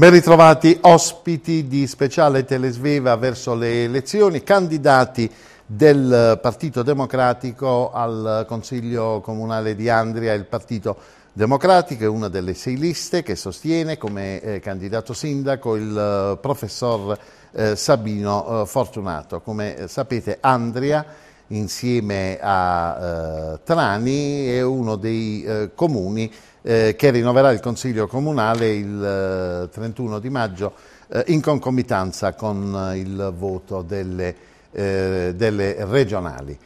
Ben ritrovati ospiti di speciale Telesveva verso le elezioni, candidati del Partito Democratico al Consiglio Comunale di Andria, il Partito Democratico è una delle sei liste che sostiene come eh, candidato sindaco il eh, professor eh, Sabino eh, Fortunato. Come eh, sapete Andria insieme a eh, Trani è uno dei comuni eh, che rinnoverà il Consiglio Comunale il 31 eh, di maggio eh, in concomitanza con eh, il voto delle, delle regionali.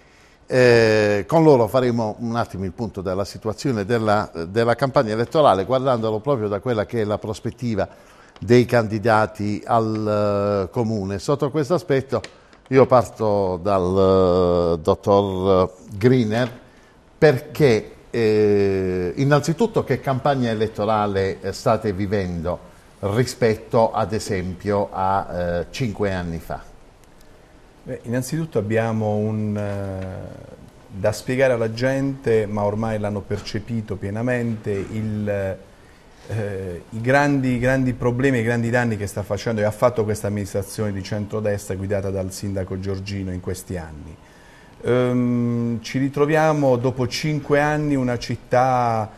Eh, con loro faremo un attimo il punto della situazione della, della, campagna elettorale, guardandolo proprio da quella che è la prospettiva dei candidati al uh, comune. Sotto questo aspetto io parto dal uh, dottor Greener perché eh, innanzitutto che campagna elettorale eh, state vivendo rispetto ad esempio a eh, cinque anni fa? Beh, innanzitutto abbiamo un, eh, da spiegare alla gente, ma ormai l'hanno percepito pienamente, il, eh, i, grandi, grandi, problemi, i grandi danni che sta facendo e ha fatto questa amministrazione di centrodestra guidata dal sindaco Giorgino in questi anni ehm, ci ritroviamo dopo cinque anni una città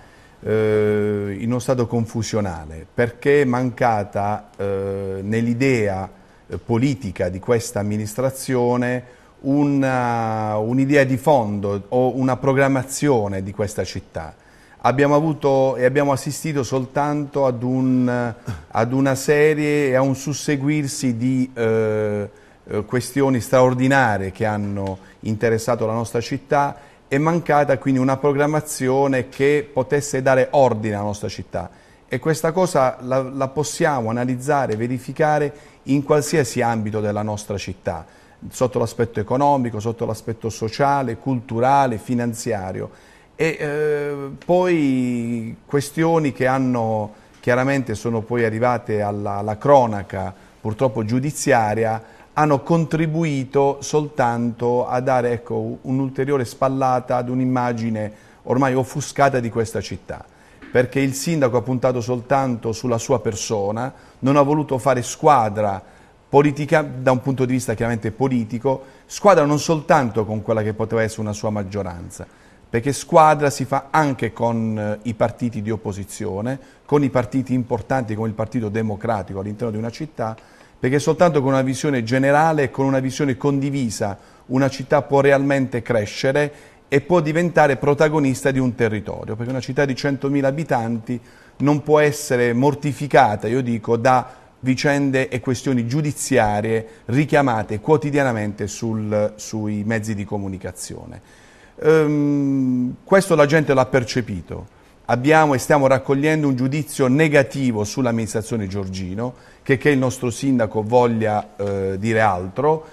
eh, in uno stato confusionale perché è mancata eh, nell'idea eh, politica di questa amministrazione un'idea di fondo o una programmazione di questa città. Abbiamo avuto e abbiamo assistito soltanto ad, un, ad una serie e a un susseguirsi di eh, eh, questioni straordinarie che hanno interessato la nostra città, è mancata quindi una programmazione che potesse dare ordine alla nostra città e questa cosa la, la possiamo analizzare, verificare in qualsiasi ambito della nostra città, sotto l'aspetto economico, sotto l'aspetto sociale, culturale, finanziario e eh, poi questioni che hanno chiaramente sono poi arrivate alla, alla cronaca purtroppo giudiziaria hanno contribuito soltanto a dare ecco, un'ulteriore spallata ad un'immagine ormai offuscata di questa città, perché il sindaco ha puntato soltanto sulla sua persona, non ha voluto fare squadra politica, da un punto di vista chiaramente politico, squadra non soltanto con quella che poteva essere una sua maggioranza, perché squadra si fa anche con eh, i partiti di opposizione, con i partiti importanti come il Partito Democratico all'interno di una città, perché soltanto con una visione generale e con una visione condivisa una città può realmente crescere e può diventare protagonista di un territorio, perché una città di 100.000 abitanti non può essere mortificata, io dico, da vicende e questioni giudiziarie richiamate quotidianamente sul, sui mezzi di comunicazione. Ehm, questo la gente l'ha percepito abbiamo e stiamo raccogliendo un giudizio negativo sull'amministrazione Giorgino, che, che il nostro sindaco voglia eh, dire altro.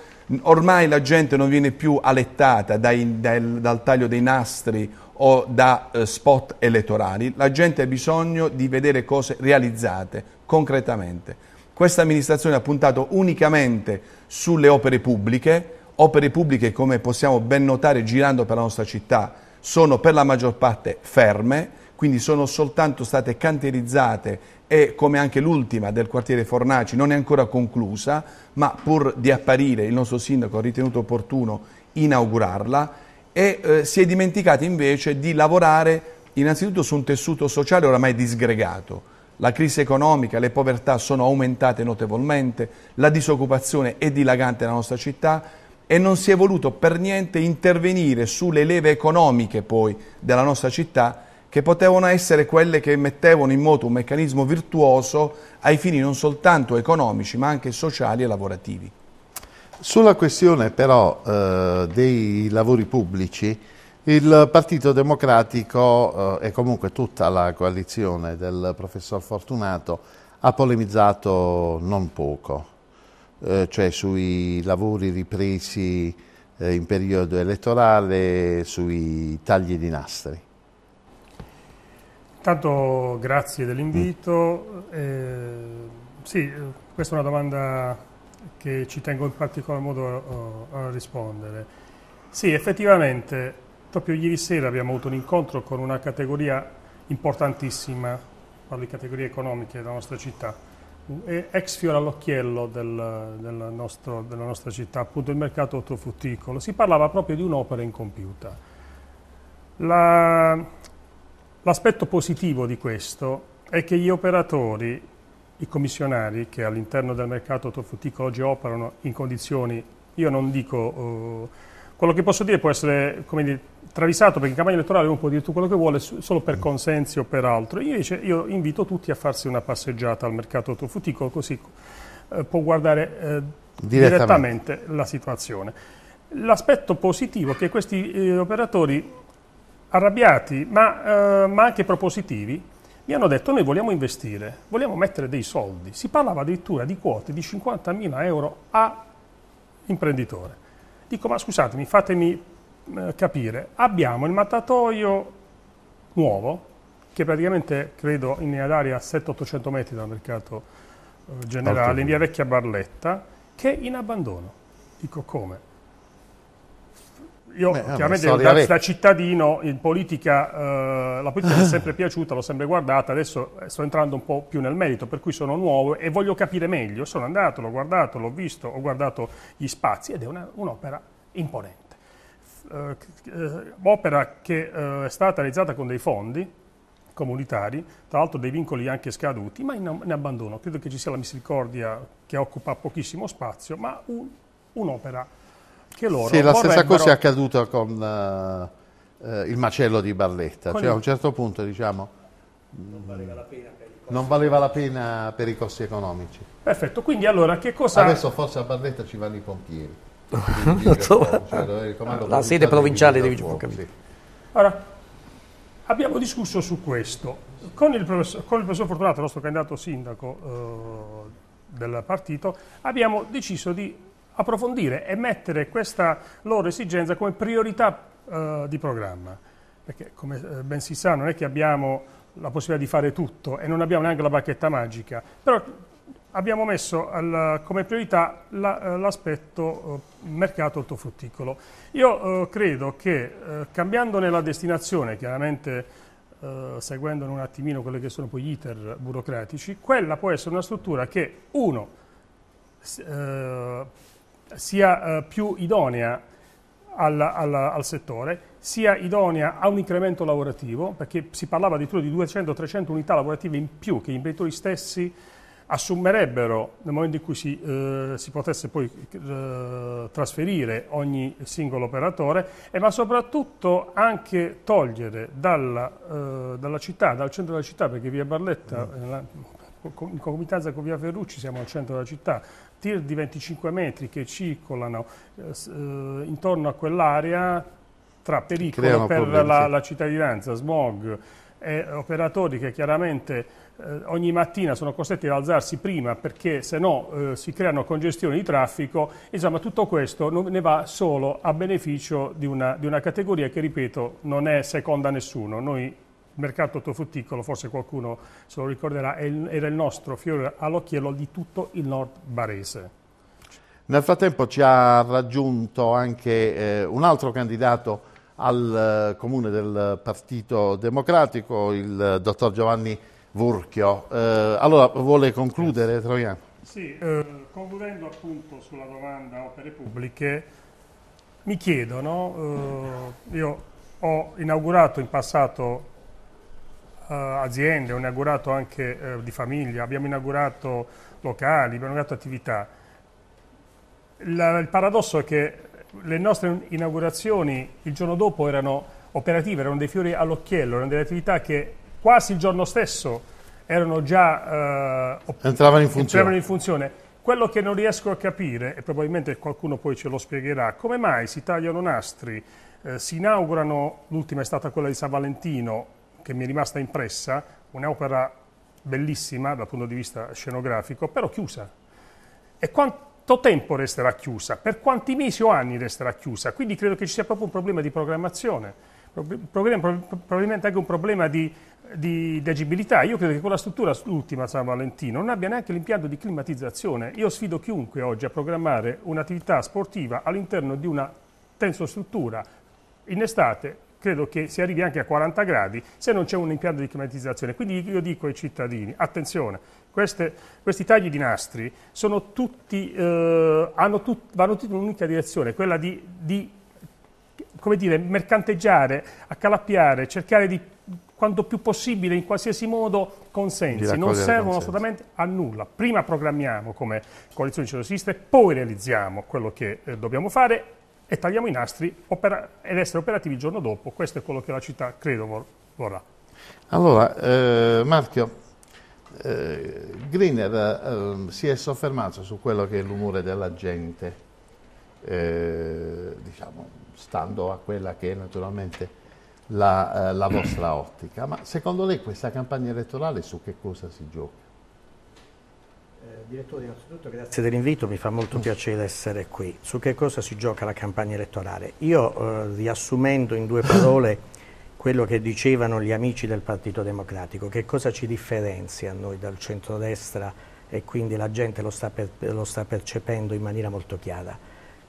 Ormai la gente non viene più alettata dai, dal, dal, taglio dei nastri o da eh, spot elettorali, la gente ha bisogno di vedere cose realizzate concretamente. Questa amministrazione ha puntato unicamente sulle opere pubbliche, opere pubbliche come possiamo ben notare girando per la nostra città sono per la maggior parte ferme, quindi sono soltanto state canterizzate e come anche l'ultima del quartiere Fornaci non è ancora conclusa, ma pur di apparire il nostro sindaco ha ritenuto opportuno inaugurarla e eh, si è dimenticato invece di lavorare innanzitutto su un tessuto sociale oramai disgregato. La crisi economica, le povertà sono aumentate notevolmente, la disoccupazione è dilagante nella nostra città e non si è voluto per niente intervenire sulle leve economiche poi della nostra città che potevano essere quelle che mettevano in moto un meccanismo virtuoso ai fini non soltanto economici ma anche sociali e lavorativi. Sulla questione però eh, dei lavori pubblici, il Partito Democratico eh, e comunque tutta la coalizione del professor Fortunato ha polemizzato non poco, eh, cioè sui lavori ripresi eh, in periodo elettorale, sui tagli di nastri. Intanto grazie dell'invito. Mm. Eh, sì, questa è una domanda che ci tengo in particolar modo a rispondere. Sì, effettivamente, proprio ieri sera abbiamo avuto un incontro con una categoria importantissima, parlo di categorie economiche della nostra città, ex fiore all'occhiello del, del della nostra città, appunto il mercato ortofrutticolo. Si parlava proprio di un'opera incompiuta. La, L'aspetto positivo di questo è che gli operatori, i commissionari che all'interno del mercato ortofruttico oggi operano in condizioni, io non dico... Eh, quello che posso dire può essere dire, travisato perché in campagna elettorale uno può dire tutto quello che vuole solo per mm. consensi o per altro. Io, invece, io invito tutti a farsi una passeggiata al mercato ortofrutticolo così eh, può guardare eh, direttamente. direttamente. la situazione. L'aspetto positivo è che questi eh, operatori arrabbiati ma, eh, ma anche propositivi, mi hanno detto noi vogliamo investire, vogliamo mettere dei soldi. Si parlava addirittura di quote di 50.000 euro a imprenditore. Dico ma scusatemi, fatemi eh, capire, abbiamo il mattatoio nuovo, che praticamente credo in linea d'aria a 700-800 metri dal mercato eh, generale, in via vecchia Barletta, che è in abbandono. Dico come? io Beh, chiaramente da, da, cittadino in politica, eh, la politica mi è sempre piaciuta, l'ho sempre guardata, adesso eh, sto entrando un po' più nel merito, per cui sono nuovo e voglio capire meglio. Sono andato, l'ho guardato, l'ho visto, ho guardato gli spazi ed è un'opera imponente. Eh, eh, opera che eh, è stata realizzata con dei fondi comunitari, tra l'altro dei vincoli anche scaduti, ma in, in abbandono. Credo che ci sia la misericordia che occupa pochissimo spazio, ma un, un'opera che loro sì, la stessa cosa è accaduta con uh, il macello di Barletta. Cioè, il... a un certo punto, diciamo, non valeva la pena per i costi, economici. Perfetto, quindi allora che cosa... Adesso forse a Barletta ci vanno i pompieri. so. Eh, cioè, la sede provinciale di Vigio sì. Allora, abbiamo discusso su questo. Con il professor, con il professor Fortunato, il nostro candidato sindaco eh, del partito, abbiamo deciso di approfondire e mettere questa loro esigenza come priorità eh, di programma. Perché come eh, ben si sa non è che abbiamo la possibilità di fare tutto e non abbiamo neanche la bacchetta magica, però abbiamo messo al, come priorità eh, l'aspetto eh, mercato ortofrutticolo. Io eh, credo che eh, cambiandone la destinazione, chiaramente eh, seguendo un attimino quelli che sono poi gli iter burocratici, quella può essere una struttura che, uno, sia eh, più idonea al, al, al, settore, sia idonea a un incremento lavorativo, perché si parlava addirittura di 200-300 unità lavorative in più che gli imprenditori stessi assumerebbero nel momento in cui si, eh, si potesse poi eh, trasferire ogni singolo operatore, eh, ma soprattutto anche togliere dalla, eh, dalla, città, dal centro della città, perché via Barletta, mm. in concomitanza con via Ferrucci siamo al centro della città, tir di 25 metri che circolano eh, eh, intorno a quell'area tra pericoli per problemi, la, sì. la, cittadinanza, smog e operatori che chiaramente eh, ogni mattina sono costretti ad alzarsi prima perché se no eh, si creano congestioni di traffico, insomma tutto questo non, ne va solo a beneficio di una, di una categoria che ripeto non è seconda a nessuno, noi mercato ortofrutticolo, forse qualcuno se lo ricorderà, era il nostro fiore all'occhiello di tutto il nord barese. Nel frattempo ci ha raggiunto anche eh, un altro candidato al eh, comune del Partito Democratico, il eh, dottor Giovanni Vurchio. Eh, allora, vuole concludere, Troiano? Sì, eh, concludendo appunto sulla domanda opere pubbliche, mi chiedono, eh, io ho inaugurato in passato eh, aziende, ho inaugurato anche eh, di famiglia, abbiamo inaugurato locali, abbiamo inaugurato attività. La, il paradosso è che le nostre inaugurazioni il giorno dopo erano operative, erano dei fiori all'occhiello, erano delle attività che quasi il giorno stesso erano già eh, entravano, in entravano, in funzione. Quello che non riesco a capire, e probabilmente qualcuno poi ce lo spiegherà, come mai si tagliano nastri, eh, si inaugurano, l'ultima è stata quella di San Valentino, che mi è rimasta impressa, un'opera bellissima dal punto di vista scenografico, però chiusa. E quanto tempo resterà chiusa? Per quanti mesi o anni resterà chiusa? Quindi credo che ci sia proprio un problema di programmazione, probabilmente anche un problema di, di, di agibilità. Io credo che con la struttura l'ultima San Valentino non abbia neanche l'impianto di climatizzazione. Io sfido chiunque oggi a programmare un'attività sportiva all'interno di una tensostruttura in estate credo che si arrivi anche a 40 gradi se non c'è un impianto di climatizzazione. Quindi io dico ai cittadini, attenzione, queste, questi tagli di nastri tutti, eh, tut, vanno tutti in un'unica direzione, quella di, di dire, mercanteggiare, accalappiare, cercare di quanto più possibile, in qualsiasi modo, consensi. Non servono assolutamente a nulla. Prima programmiamo come coalizione di centrosinistra e poi realizziamo quello che eh, dobbiamo fare e tagliamo i nastri ed essere operativi il giorno dopo. Questo è quello che la città, credo, vorrà. Allora, eh, Marchio, eh, Greener eh, si è soffermato su quello che è l'umore della gente, eh, diciamo, stando a quella che è naturalmente la, eh, la vostra ottica, ma secondo lei questa campagna elettorale su che cosa si gioca? Eh, direttore, innanzitutto grazie dell'invito, mi fa molto piacere essere qui. Su che cosa si gioca la campagna elettorale? Io, eh, riassumendo in due parole quello che dicevano gli amici del Partito Democratico, che cosa ci differenzia noi dal centrodestra e quindi la gente lo sta, per, lo sta percependo in maniera molto chiara.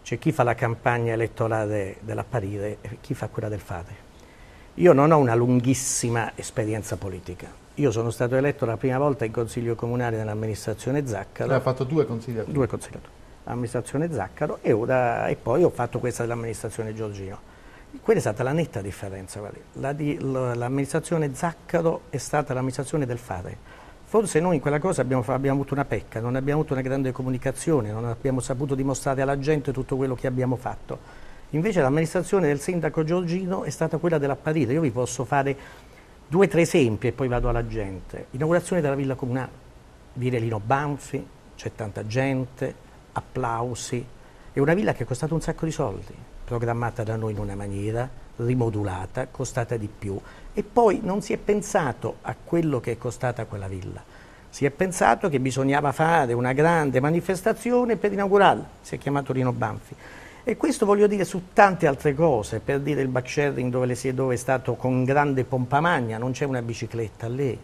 C'è chi fa la campagna elettorale dell'apparire e chi fa quella del fare. Io non ho una lunghissima esperienza politica, io sono stato eletto la prima volta in consiglio comunale nell'amministrazione Zaccaro. Lei ha fatto due consigliatori? Due consigliatori, L'amministrazione Zaccaro e, ora, e poi ho fatto questa dell'amministrazione Giorgino. Quella è stata la netta differenza. L'amministrazione Zaccaro è stata l'amministrazione del fare. Forse noi in quella cosa abbiamo, abbiamo, avuto una pecca, non abbiamo avuto una grande comunicazione, non abbiamo saputo dimostrare alla gente tutto quello che abbiamo fatto. Invece l'amministrazione del sindaco Giorgino è stata quella dell'apparire. Io vi posso fare Due o tre esempi e poi vado alla gente. Inaugurazione della Villa Comunale, Lino Banfi, c'è tanta gente, applausi. È una villa che è costata un sacco di soldi, programmata da noi in una maniera, rimodulata, costata di più. E poi non si è pensato a quello che è costata quella villa. Si è pensato che bisognava fare una grande manifestazione per inaugurarla, si è chiamato Lino Banfi. E questo voglio dire su tante altre cose, per dire il back sharing dove le si è, dove è stato con grande pompa magna, non c'è una bicicletta lì.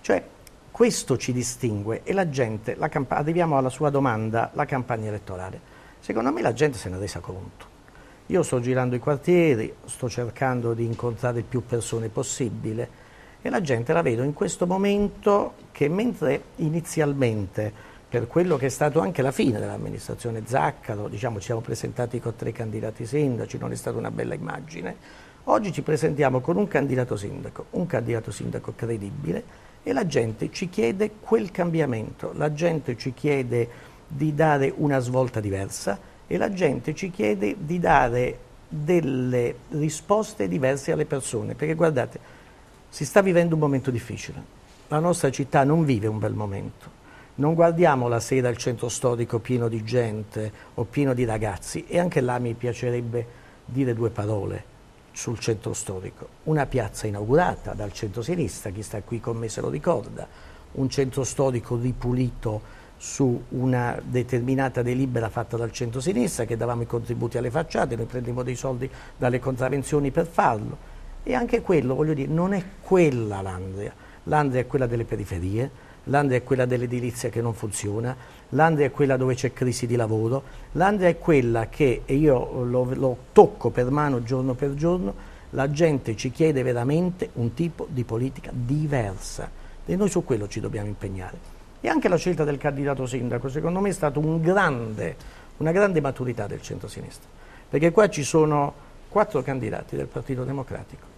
Cioè, questo ci distingue e la gente, la arriviamo alla sua domanda, la campagna elettorale. Secondo me la gente se ne è resa conto. Io sto girando i quartieri, sto cercando di incontrare più persone possibile e la gente la vedo in questo momento che mentre inizialmente per quello che è stato anche la fine dell'amministrazione Zaccaro, diciamo ci siamo presentati con tre candidati sindaci, non è stata una bella immagine, oggi ci presentiamo con un candidato sindaco, un candidato sindaco credibile e la gente ci chiede quel cambiamento, la gente ci chiede di dare una svolta diversa e la gente ci chiede di dare delle risposte diverse alle persone, perché guardate, si sta vivendo un momento difficile, la nostra città non vive un bel momento non guardiamo la sera al centro storico pieno di gente o pieno di ragazzi e anche là mi piacerebbe dire due parole sul centro storico. Una piazza inaugurata dal centro-sinistra, chi sta qui con me se lo ricorda, un centro storico ripulito su una determinata delibera fatta dal centro-sinistra che davamo i contributi alle facciate, noi prendemmo dei soldi dalle contravenzioni per farlo. E anche quello, voglio dire, non è quella l'Andria. L'Andria è quella delle periferie, l'Andria è quella dell'edilizia che non funziona, l'Andria è quella dove c'è crisi di lavoro, l'Andria è quella che, e io lo, lo tocco per mano giorno per giorno, la gente ci chiede veramente un tipo di politica diversa e noi su quello ci dobbiamo impegnare. E anche la scelta del candidato sindaco, secondo me, è stata un grande, una grande maturità del centro-sinistra, perché qua ci sono quattro candidati del Partito Democratico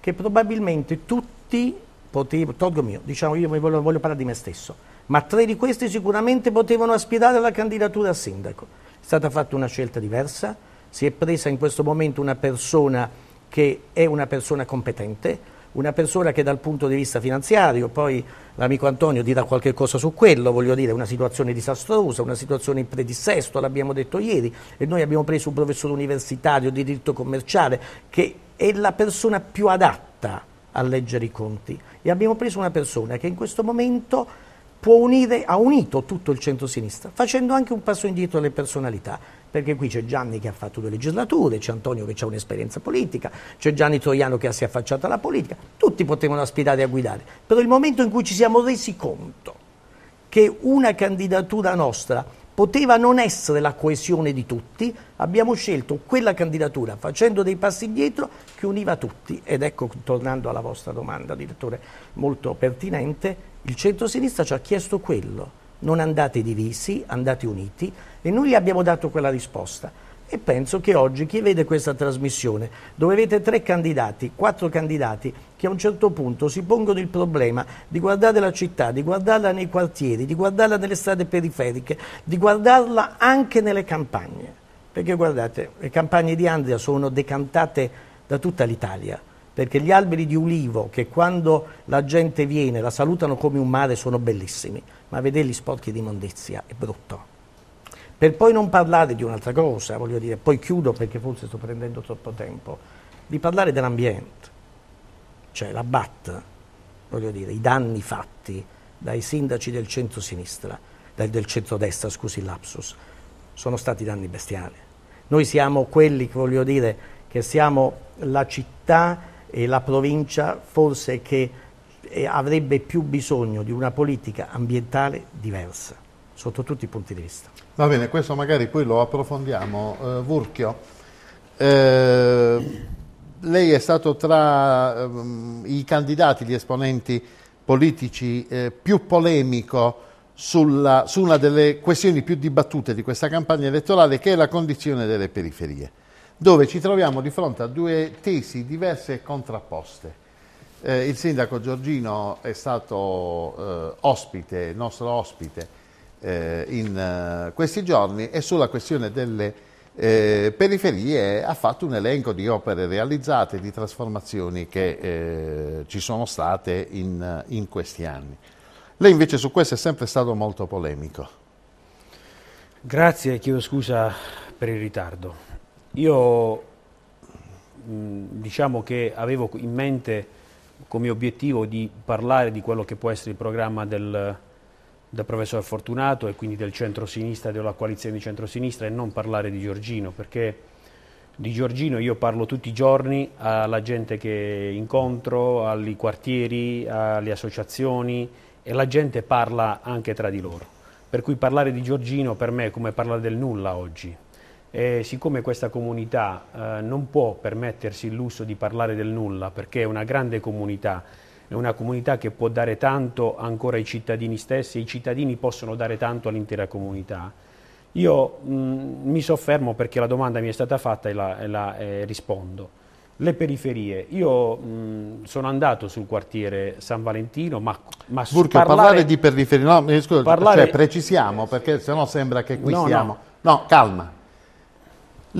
che probabilmente tutti potevo, tolgo mio, diciamo io voglio, voglio parlare di me stesso, ma tre di questi sicuramente potevano aspirare alla candidatura a sindaco. È stata fatta una scelta diversa, si è presa in questo momento una persona che è una persona competente, una persona che dal punto di vista finanziario, poi l'amico Antonio dirà qualche cosa su quello, voglio dire, una situazione disastrosa, una situazione in predissesto, l'abbiamo detto ieri, e noi abbiamo preso un professore universitario di diritto commerciale che è la persona più adatta a leggere i conti e abbiamo preso una persona che in questo momento può unire, ha unito tutto il centro-sinistra, facendo anche un passo indietro alle personalità, perché qui c'è Gianni che ha fatto due legislature, c'è Antonio che ha un'esperienza politica, c'è Gianni Troiano che si è affacciato alla politica, tutti potevano aspirare a guidare, però il momento in cui ci siamo resi conto che una candidatura nostra poteva non essere la coesione di tutti, abbiamo scelto quella candidatura facendo dei passi indietro che univa tutti ed ecco tornando alla vostra domanda direttore molto pertinente, il centro-sinistra ci ha chiesto quello, non andate divisi, andate uniti e noi gli abbiamo dato quella risposta e penso che oggi chi vede questa trasmissione, dove avete tre candidati, quattro candidati, che a un certo punto si pongono il problema di guardare la città, di guardarla nei quartieri, di guardarla nelle strade periferiche, di guardarla anche nelle campagne. Perché guardate, le campagne di Andria sono decantate da tutta l'Italia, perché gli alberi di ulivo che quando la gente viene la salutano come un mare sono bellissimi, ma vederli sporchi di immondizia è brutto. Per poi non parlare di un'altra cosa, voglio dire, poi chiudo perché forse sto prendendo troppo tempo, di parlare dell'ambiente, cioè la BAT, voglio dire, i danni fatti dai sindaci del centro-sinistra, del, del centro-destra, scusi lapsus, sono stati danni bestiali. Noi siamo quelli, voglio dire, che siamo la città e la provincia forse che eh, avrebbe più bisogno di una politica ambientale diversa, sotto tutti i punti di vista. Va bene, questo magari poi lo approfondiamo. Uh, Vurchio, uh, lei è stato tra um, i candidati, gli esponenti politici uh, più polemico sulla, su una delle questioni più dibattute di questa campagna elettorale che è la condizione delle periferie, dove ci troviamo di fronte a due tesi diverse e contrapposte. Eh, il sindaco Giorgino è stato eh, ospite, nostro ospite, eh, in eh, questi giorni e sulla questione delle eh, periferie ha fatto un elenco di opere realizzate, di trasformazioni che eh, ci sono state in, eh, in questi anni. Lei invece su questo è sempre stato molto polemico. Grazie e chiedo scusa per il ritardo. Io mm, diciamo che avevo in mente come obiettivo di parlare di quello che può essere il programma del, da professor Fortunato e quindi del centro-sinistra, della coalizione di centro-sinistra e non parlare di Giorgino perché di Giorgino io parlo tutti i giorni alla gente che incontro, ai quartieri, alle associazioni e la gente parla anche tra di loro. Per cui parlare di Giorgino per me è come parlare del nulla oggi. E siccome questa comunità eh, non può permettersi il lusso di parlare del nulla perché è una grande comunità è una comunità che può dare tanto ancora ai cittadini stessi e i cittadini possono dare tanto all'intera comunità. Io mh, mm, mi soffermo perché la domanda mi è stata fatta e la, e la eh, rispondo. Le periferie. Io mh, mm, sono andato sul quartiere San Valentino, ma, ma Burchio, parlare, parlare, di periferie, no, scusa, parlare, cioè, precisiamo eh, perché sennò sembra che qui no, siamo. No, no calma.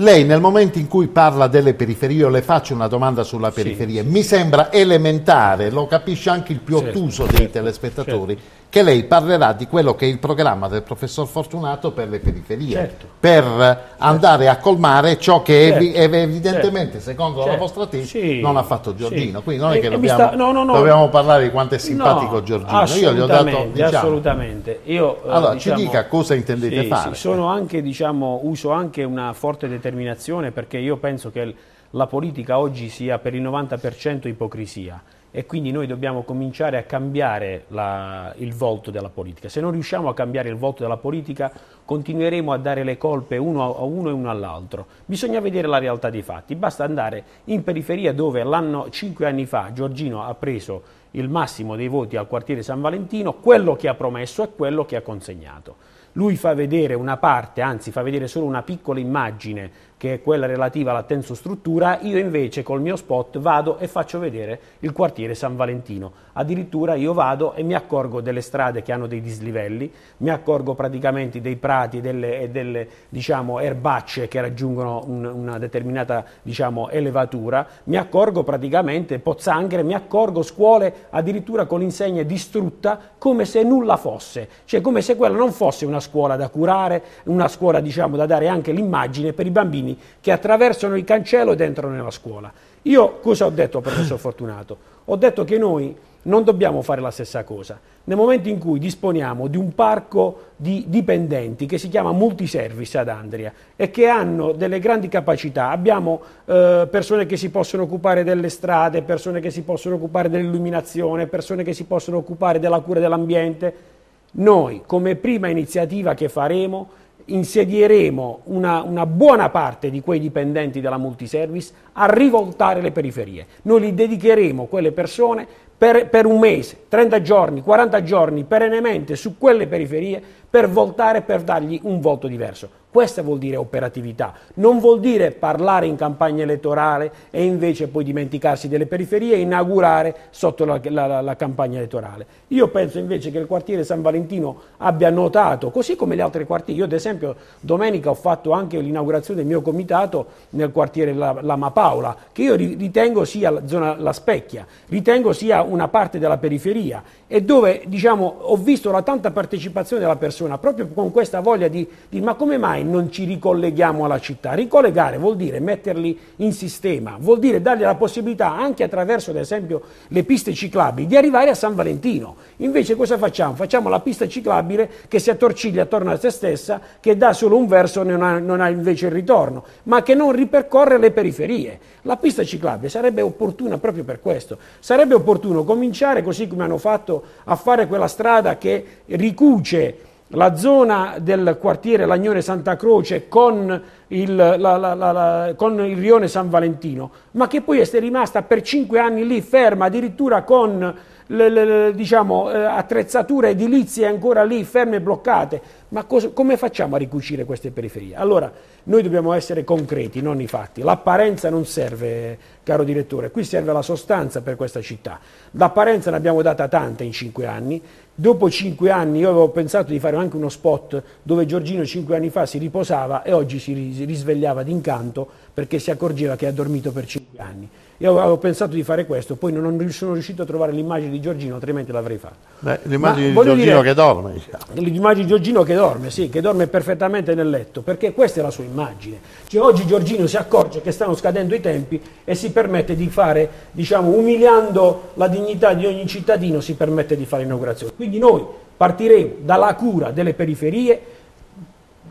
Lei nel momento in cui parla delle periferie, io le faccio una domanda sulla periferia, sì, mi sì. sembra elementare, lo capisce anche il più certo, ottuso dei certo, telespettatori, certo che lei parlerà di quello che è il programma del professor Fortunato per le periferie, certo. per certo. andare a colmare ciò che certo. evidentemente, certo. secondo la certo. vostra tesi, sì. non ha fatto Giordino. Sì. Quindi non è che dobbiamo, sta... no, no, no. dobbiamo, parlare di quanto è simpatico Giordino. Io gli ho dato... Diciamo, assolutamente. Io, eh, allora, diciamo, ci dica cosa intendete sì, fare. Anche, diciamo, uso anche una forte determinazione perché io penso che... Il, la politica oggi sia per il 90% ipocrisia e quindi noi dobbiamo cominciare a cambiare la, il volto della politica. Se non riusciamo a cambiare il volto della politica continueremo a dare le colpe uno a uno e uno all'altro. Bisogna vedere la realtà dei fatti, basta andare in periferia dove l'anno 5 anni fa Giorgino ha preso il massimo dei voti al quartiere San Valentino, quello che ha promesso e quello che ha consegnato. Lui fa vedere una parte, anzi fa vedere solo una piccola immagine che è quella relativa alla Struttura, io invece col mio spot vado e faccio vedere il quartiere San Valentino. Addirittura io vado e mi accorgo delle strade che hanno dei dislivelli, mi accorgo praticamente dei prati e delle, delle diciamo, erbacce che raggiungono un, una determinata diciamo, elevatura, mi accorgo praticamente pozzanghere, mi accorgo scuole addirittura con l'insegna distrutta come se nulla fosse, cioè come se quella non fosse una scuola da curare, una scuola diciamo, da dare anche l'immagine per i bambini bambini che attraversano il cancello ed entrano nella scuola. Io cosa ho detto al professor Fortunato? Ho detto che noi non dobbiamo fare la stessa cosa. Nel momento in cui disponiamo di un parco di dipendenti che si chiama multiservice ad Andria e che hanno delle grandi capacità, abbiamo eh, persone che si possono occupare delle strade, persone che si possono occupare dell'illuminazione, persone che si possono occupare della cura dell'ambiente, noi come prima iniziativa che faremo insedieremo una, una, buona parte di quei dipendenti della multiservice a rivoltare le periferie. Noi li dedicheremo quelle persone per, per, un mese, 30 giorni, 40 giorni, perennemente su quelle periferie per voltare, per dargli un voto diverso. Questa vuol dire operatività, non vuol dire parlare in campagna elettorale e invece poi dimenticarsi delle periferie e inaugurare sotto la, la, la campagna elettorale. Io penso invece che il quartiere San Valentino abbia notato, così come gli altri quartieri, io ad esempio domenica ho fatto anche l'inaugurazione del mio comitato nel quartiere Lama Paola, che io ritengo sia la zona La Specchia, ritengo sia una parte della periferia e dove diciamo, ho visto la tanta partecipazione della persona proprio con questa voglia di, di ma come mai non ci ricolleghiamo alla città? Ricollegare vuol dire metterli in sistema, vuol dire dargli la possibilità anche attraverso ad esempio le piste ciclabili di arrivare a San Valentino. Invece cosa facciamo? Facciamo la pista ciclabile che si attorciglia attorno a se stessa, che dà solo un verso e non, non ha invece il ritorno, ma che non ripercorre le periferie. La pista ciclabile sarebbe opportuna proprio per questo. Sarebbe opportuno possono cominciare, così come hanno fatto a fare quella strada che ricuce la zona del quartiere Lagnone Santa Croce con il, la, la, la, con il, rione San Valentino, ma che poi è rimasta per cinque anni lì ferma, addirittura con le, le, le, diciamo, eh, attrezzature edilizie ancora lì ferme e bloccate. Ma cosa, come facciamo a ricucire queste periferie? Allora, noi dobbiamo essere concreti, non i fatti. L'apparenza non serve, caro direttore, qui serve la sostanza per questa città. L'apparenza ne abbiamo data tante in cinque anni. Dopo cinque anni io avevo pensato di fare anche uno spot dove Giorgino cinque anni fa si riposava e oggi si risvegliava d'incanto perché si accorgeva che ha dormito per cinque anni. Io avevo pensato di fare questo, poi non sono riuscito a trovare l'immagine di Giorgino, altrimenti l'avrei fatta. L'immagine di Giorgino dire, che dorme. Diciamo. L'immagine di Giorgino che dorme, sì, che dorme perfettamente nel letto, perché questa è la sua immagine. Cioè, oggi Giorgino si accorge che stanno scadendo i tempi e si permette di fare, diciamo, umiliando la dignità di ogni cittadino, si permette di fare inaugurazione. Quindi noi partiremo dalla cura delle periferie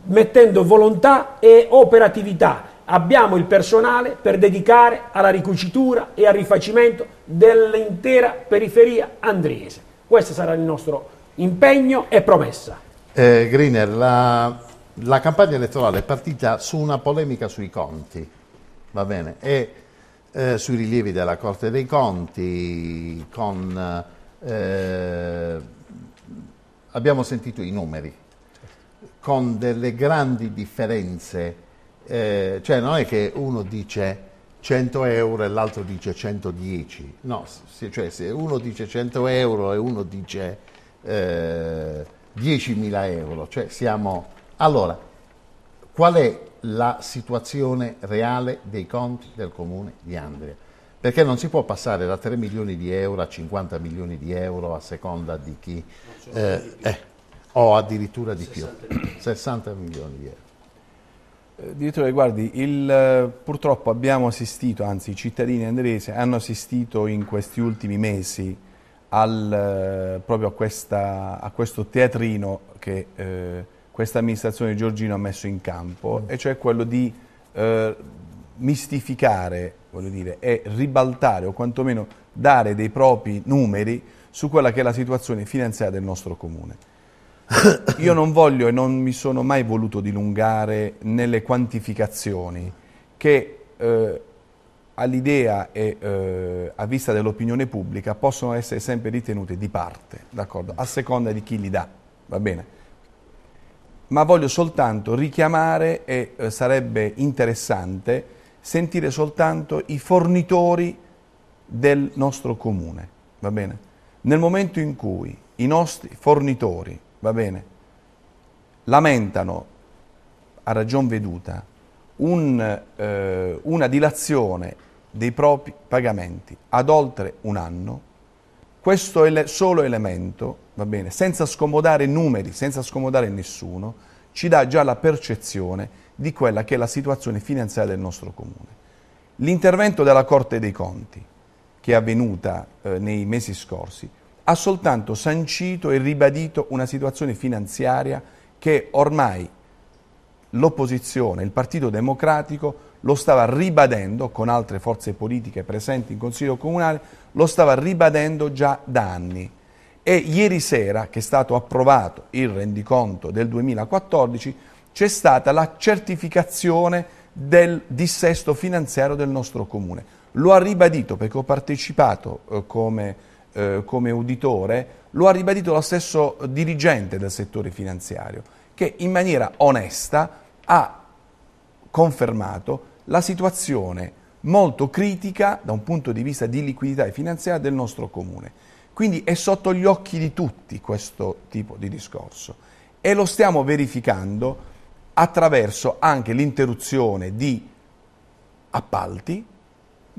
mettendo volontà e operatività abbiamo il personale per dedicare alla ricucitura e al rifacimento dell'intera periferia andriese. Questo sarà il nostro impegno e promessa. Eh, Griner, la, la, campagna elettorale è partita su una polemica sui conti, va bene, e eh, sui rilievi della Corte dei Conti, con, eh, abbiamo sentito i numeri, con delle grandi differenze eh, cioè non è che uno dice 100 euro e l'altro dice 110, no, se, cioè se uno dice 100 euro e uno dice eh, 10.000 euro, cioè siamo... Allora, qual è la situazione reale dei conti del comune di Andria? Perché non si può passare da 3 milioni di euro a 50 milioni di euro a seconda di chi... Eh, eh o addirittura di più, 60 milioni di euro. Eh, direttore, guardi, il, eh, purtroppo abbiamo assistito, anzi i cittadini andresi hanno assistito in questi ultimi mesi al, eh, proprio a, questa, a, questo teatrino che eh, questa amministrazione Giorgino ha messo in campo, mm. e cioè quello di eh, mistificare dire, e ribaltare o quantomeno dare dei propri numeri su quella che è la situazione finanziaria del nostro comune. Io non voglio e non mi sono mai voluto dilungare nelle quantificazioni che eh, all'idea e eh, a vista dell'opinione pubblica possono essere sempre ritenute di parte, d'accordo? a seconda di chi li dà, va bene? Ma voglio soltanto richiamare e eh, sarebbe interessante sentire soltanto i fornitori del nostro comune, va bene? Nel momento in cui i nostri fornitori va bene, lamentano a ragion veduta un, eh, una dilazione dei propri pagamenti ad oltre un anno, questo ele solo elemento, va bene, senza scomodare numeri, senza scomodare nessuno, ci dà già la percezione di quella che è la situazione finanziaria del nostro comune. L'intervento della Corte dei Conti, che è avvenuta eh, nei mesi scorsi, ha soltanto sancito e ribadito una situazione finanziaria che ormai l'opposizione, il Partito Democratico, lo stava ribadendo con altre forze politiche presenti in Consiglio Comunale, lo stava ribadendo già da anni. E ieri sera, che è stato approvato il rendiconto del 2014, c'è stata la certificazione del dissesto finanziario del nostro Comune. Lo ha ribadito perché ho partecipato eh, come eh, come uditore, lo ha ribadito lo stesso dirigente del settore finanziario, che in maniera onesta ha confermato la situazione molto critica da un punto di vista di liquidità e finanziaria del nostro comune. Quindi è sotto gli occhi di tutti questo tipo di discorso e lo stiamo verificando attraverso anche l'interruzione di appalti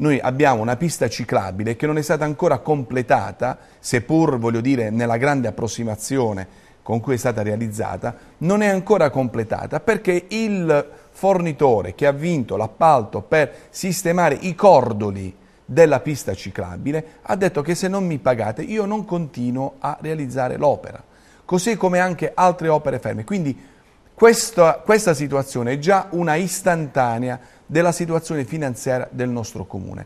noi abbiamo una pista ciclabile che non è stata ancora completata, seppur voglio dire nella grande approssimazione con cui è stata realizzata, non è ancora completata perché il fornitore che ha vinto l'appalto per sistemare i cordoli della pista ciclabile ha detto che se non mi pagate io non continuo a realizzare l'opera, così come anche altre opere ferme. Quindi questa, questa situazione è già una istantanea della situazione finanziaria del nostro comune.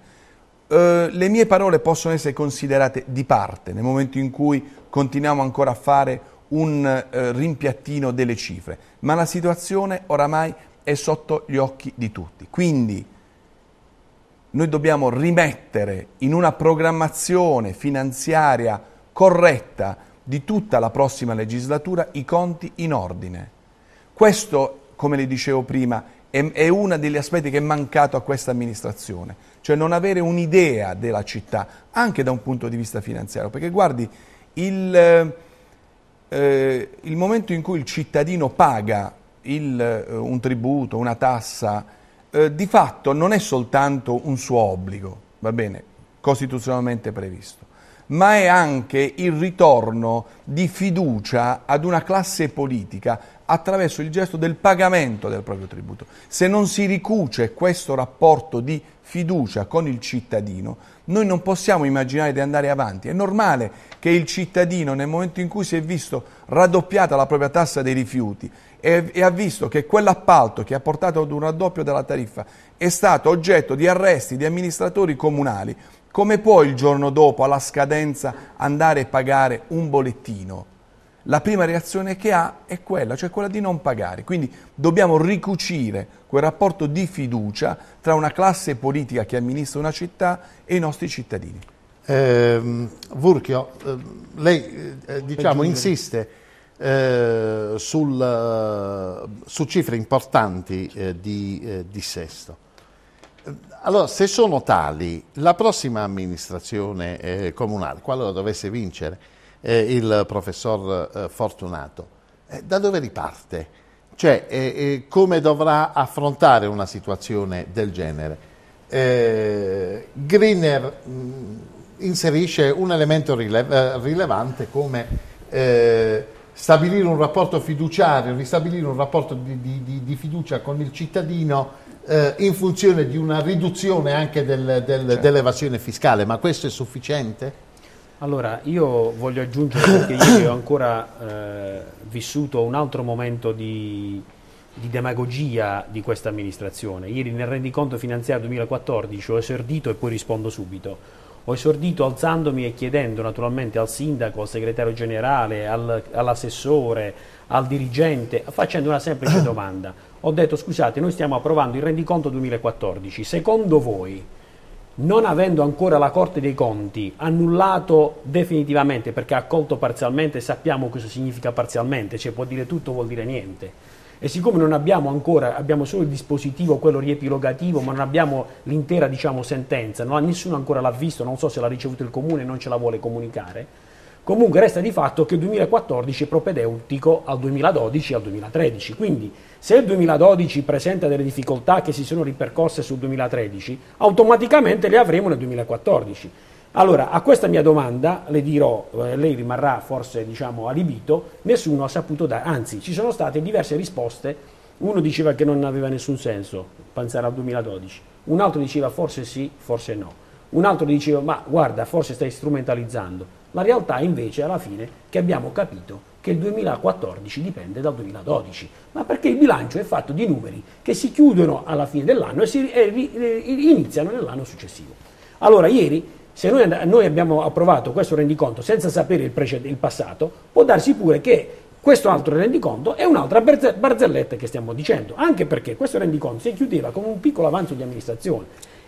Uh, le mie parole possono essere considerate di parte nel momento in cui continuiamo ancora a fare un uh, rimpiattino delle cifre, ma la situazione oramai è sotto gli occhi di tutti. Quindi noi dobbiamo rimettere in una programmazione finanziaria corretta di tutta la prossima legislatura i conti in ordine. Questo, come le dicevo prima, è, è uno degli aspetti che è mancato a questa amministrazione, cioè non avere un'idea della città, anche da un punto di vista finanziario, perché guardi, il, eh, eh, il momento in cui il cittadino paga il, eh, un tributo, una tassa, eh, di fatto non è soltanto un suo obbligo, va bene, costituzionalmente previsto, ma è anche il ritorno di fiducia ad una classe politica attraverso il gesto del pagamento del proprio tributo. Se non si ricuce questo rapporto di fiducia con il cittadino, noi non possiamo immaginare di andare avanti. È normale che il cittadino, nel momento in cui si è visto raddoppiata la propria tassa dei rifiuti e, e ha visto che quell'appalto che ha portato ad un raddoppio della tariffa è stato oggetto di arresti di amministratori comunali, come può il giorno dopo, alla scadenza, andare a pagare un bollettino? La prima reazione che ha è quella, cioè quella di non pagare. Quindi dobbiamo ricucire quel rapporto di fiducia tra una classe politica che amministra una città e i nostri cittadini. Eh, Vurchio, ehm, lei eh, eh diciamo, insiste eh, sul, eh, su cifre importanti eh, di dissesto. Allora, se sono tali, la prossima amministrazione eh, comunale, qualora dovesse vincere eh, il professor eh, Fortunato, eh, da dove riparte? Cioè, eh, eh, come dovrà affrontare una situazione del genere? Greener mh, mm, inserisce un elemento rile rilevante come stabilire un rapporto fiduciario, ristabilire un rapporto di, di, di fiducia con il cittadino eh, in funzione di una riduzione anche del, del, certo. dell'evasione fiscale, ma questo è sufficiente? Allora, io voglio aggiungere perché io ho ancora eh, vissuto un altro momento di, di demagogia di questa amministrazione. Ieri nel rendiconto finanziario 2014 ho esordito e poi rispondo subito. Ho esordito alzandomi e chiedendo naturalmente al sindaco, al segretario generale, al, all'assessore, al dirigente, facendo una semplice domanda ho detto scusate, noi stiamo approvando il rendiconto 2014, secondo voi non avendo ancora la Corte dei Conti annullato definitivamente perché ha accolto parzialmente, sappiamo cosa significa parzialmente, cioè può dire tutto, vuol dire niente. E siccome non abbiamo ancora, abbiamo solo il dispositivo, quello riepilogativo, ma non abbiamo l'intera diciamo, sentenza, non, nessuno ancora l'ha visto, non so se l'ha ricevuto il comune e non ce la vuole comunicare, comunque resta di fatto che il 2014 è propedeutico al 2012 e al 2013. Quindi se il 2012 presenta delle difficoltà che si sono ripercosse sul 2013, automaticamente le avremo nel 2014. Allora, a questa mia domanda, le dirò, eh, lei rimarrà forse diciamo, alibito, nessuno ha saputo dare, anzi ci sono state diverse risposte, uno diceva che non aveva nessun senso pensare al 2012, un altro diceva forse sì, forse no, un altro diceva ma guarda forse stai strumentalizzando, la realtà invece alla fine che abbiamo capito che il 2014 dipende dal 2012, ma perché il bilancio è fatto di numeri che si chiudono alla fine dell'anno e, si, e ri, iniziano nell'anno successivo. Allora ieri se noi, noi, abbiamo approvato questo rendiconto senza sapere il, preced- il, passato, può darsi pure che questo altro rendiconto è un'altra barzelletta che stiamo dicendo, anche perché questo rendiconto si chiudeva con un piccolo avanzo di amministrazione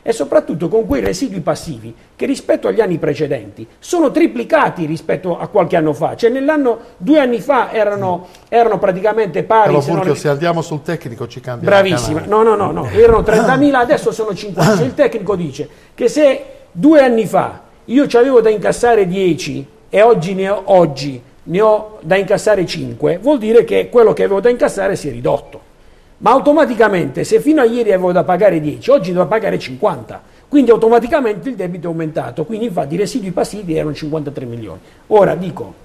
e soprattutto con quei residui passivi che rispetto agli anni precedenti sono triplicati rispetto a qualche anno fa, cioè nell'anno due anni fa erano, erano praticamente pari. Però se, non... se andiamo sul tecnico ci cambia. Bravissima, no, no, no, no, erano 30.000, adesso sono 50. Cioè, il tecnico dice che se due anni fa io ci avevo da incassare 10 e oggi ne ho, oggi ne ho da incassare 5, vuol dire che quello che avevo da incassare si è ridotto ma automaticamente se fino a ieri avevo da pagare 10, oggi devo pagare 50. Quindi automaticamente il debito è aumentato, quindi infatti i residui passivi erano 53 milioni. Ora dico,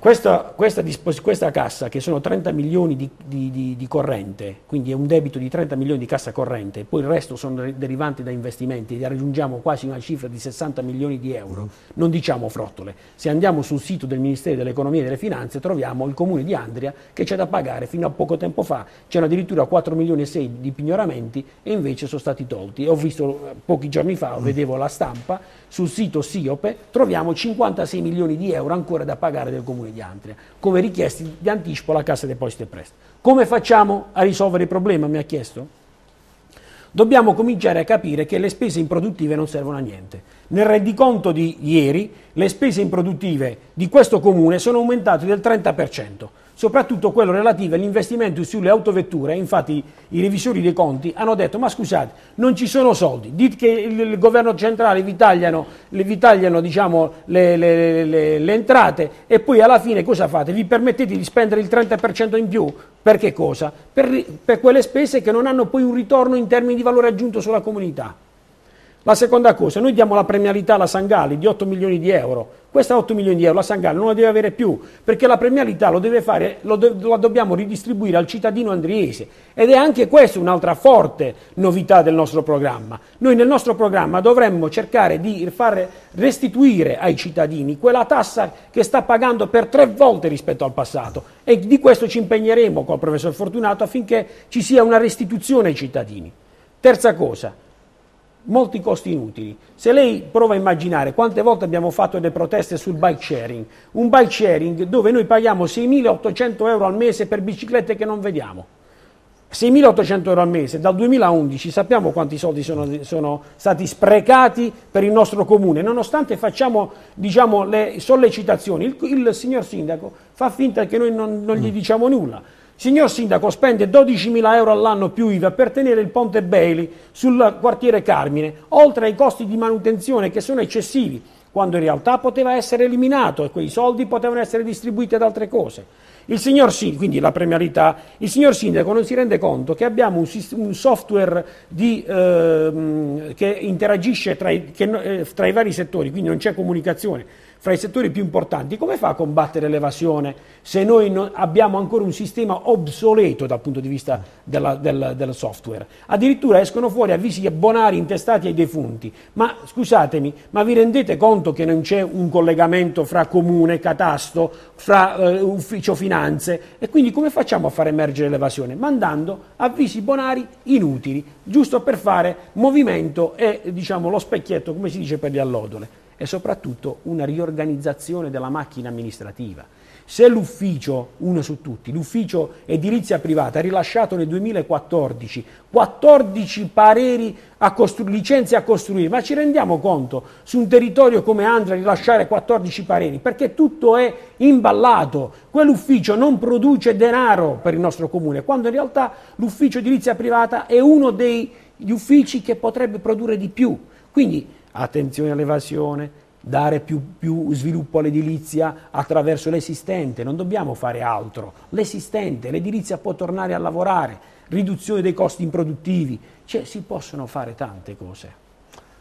questa, questa, questa, cassa, che sono 30 milioni di, di, di, di, corrente, quindi è un debito di 30 milioni di cassa corrente, poi il resto sono derivanti da investimenti, e raggiungiamo quasi una cifra di 60 milioni di euro, non diciamo frottole. Se andiamo sul sito del Ministero dell'Economia e delle Finanze troviamo il comune di Andria che c'è da pagare, fino a poco tempo fa c'erano addirittura 4 milioni e 6 di pignoramenti e invece sono stati tolti. Ho visto eh, pochi giorni fa, vedevo la stampa, sul sito Siope troviamo 56 milioni di euro ancora da pagare del Comune di Antria, come richiesti di anticipo alla Cassa Depositi e Prestiti. Come facciamo a risolvere il problema? Mi ha chiesto. Dobbiamo cominciare a capire che le spese improduttive non servono a niente. Nel rendiconto di ieri le spese improduttive di questo comune sono aumentate del 30% soprattutto quello relativo all'investimento sulle autovetture. Infatti i revisori dei conti hanno detto ma scusate, non ci sono soldi, dite che il governo centrale vi tagliano, vi tagliano diciamo, le, le, le, le, entrate e poi alla fine cosa fate? Vi permettete di spendere il 30% in più? Perché cosa? Per, per quelle spese che non hanno poi un ritorno in termini di valore aggiunto sulla comunità. La seconda cosa, noi diamo la premialità alla Sangali di 8 milioni di euro questa 8 milioni di euro la Sangallo non la deve avere più, perché la premialità lo deve fare, lo do, la dobbiamo ridistribuire al cittadino andriese. Ed è anche questa un'altra forte novità del nostro programma. Noi nel nostro programma dovremmo cercare di far restituire ai cittadini quella tassa che sta pagando per tre volte rispetto al passato. E di questo ci impegneremo col professor Fortunato affinché ci sia una restituzione ai cittadini. Terza cosa, molti costi inutili. Se lei prova a immaginare quante volte abbiamo fatto delle proteste sul bike sharing, un bike sharing dove noi paghiamo 6.800 euro al mese per biciclette che non vediamo. 6.800 euro al mese, dal 2011 sappiamo quanti soldi sono, sono, stati sprecati per il nostro comune, nonostante facciamo diciamo, le sollecitazioni, il, il, signor sindaco fa finta che noi non, non gli mm. diciamo nulla. Signor Sindaco, spende 12.000 euro all'anno più IVA per tenere il ponte Bailey sul quartiere Carmine, oltre ai costi di manutenzione che sono eccessivi, quando in realtà poteva essere eliminato e quei soldi potevano essere distribuiti ad altre cose. Il signor, quindi la premialità, il signor Sindaco non si rende conto che abbiamo un, un software di, eh, che interagisce tra i, che, eh, tra i vari settori, quindi non c'è comunicazione fra i settori più importanti, come fa a combattere l'evasione se noi abbiamo ancora un sistema obsoleto dal punto di vista della, del, del, software? Addirittura escono fuori avvisi bonari intestati ai defunti. Ma scusatemi, ma vi rendete conto che non c'è un collegamento fra comune, catasto, fra eh, ufficio finanze? E quindi come facciamo a far emergere l'evasione? Mandando avvisi bonari inutili, giusto per fare movimento e diciamo, lo specchietto, come si dice, per le allodole e soprattutto una riorganizzazione della macchina amministrativa. Se l'ufficio, uno su tutti, l'ufficio edilizia privata ha rilasciato nel 2014 14 pareri a costru- licenze a costruire, ma ci rendiamo conto su un territorio come Andra rilasciare 14 pareri? Perché tutto è imballato, quell'ufficio non produce denaro per il nostro comune, quando in realtà l'ufficio edilizia privata è uno degli uffici che potrebbe produrre di più. Quindi attenzione all'evasione, dare più, più sviluppo all'edilizia attraverso l'esistente, non dobbiamo fare altro, l'esistente, l'edilizia può tornare a lavorare, riduzione dei costi improduttivi, cioè si possono fare tante cose.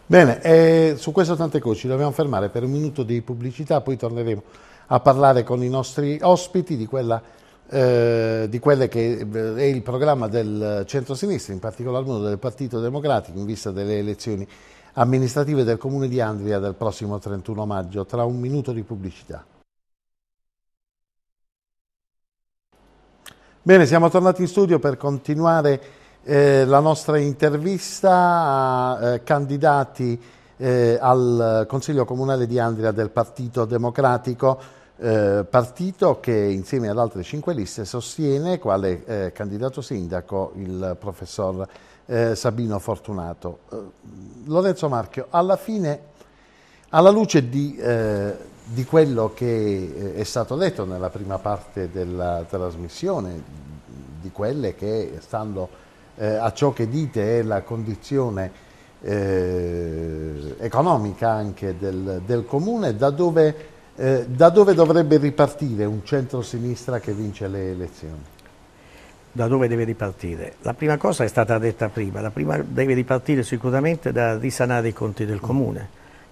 Bene, eh, su questo tante cose ci dobbiamo fermare per un minuto di pubblicità, poi torneremo a parlare con i nostri ospiti di, quella, eh, di quello che eh, è il programma del centro-sinistra, in particolar modo del Partito Democratico in vista delle elezioni amministrative del Comune di Andria del prossimo 31 maggio, tra un minuto di pubblicità. Bene, siamo tornati in studio per continuare eh, la nostra intervista a eh, candidati eh, al Consiglio Comunale di Andria del Partito Democratico. Eh, partito che insieme ad altre cinque liste sostiene quale eh, candidato sindaco il professor eh, Sabino Fortunato. Eh, Lorenzo Marchio, alla fine, alla luce di, eh, di, quello che eh, è stato detto nella prima parte della trasmissione, di quelle che, stando eh, a ciò che dite, è la condizione eh, economica anche del, del comune, da dove, da dove dovrebbe ripartire un centro-sinistra che vince le elezioni? da dove deve ripartire. La prima cosa è stata detta prima, la prima deve ripartire sicuramente da risanare i conti del comune,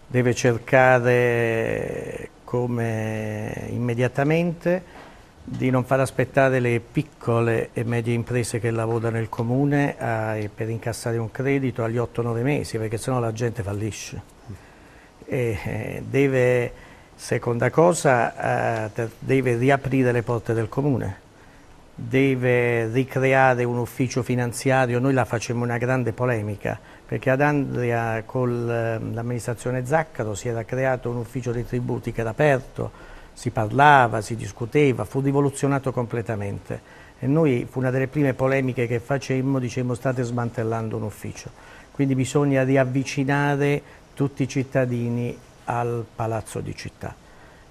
deve cercare come immediatamente di non far aspettare le piccole e medie imprese che lavorano nel comune a, eh, per incassare un credito agli 8-9 mesi, perché sennò la gente fallisce. E, eh, deve, seconda cosa, eh, deve riaprire le porte del comune deve ricreare un ufficio finanziario, noi la facemmo una grande polemica perché ad Andria con ehm, l'amministrazione Zaccaro si era creato un ufficio dei tributi che era aperto, si parlava, si discuteva, fu rivoluzionato completamente e noi fu una delle prime polemiche che facemmo, dicemmo state smantellando un ufficio, quindi bisogna riavvicinare tutti i cittadini al palazzo di città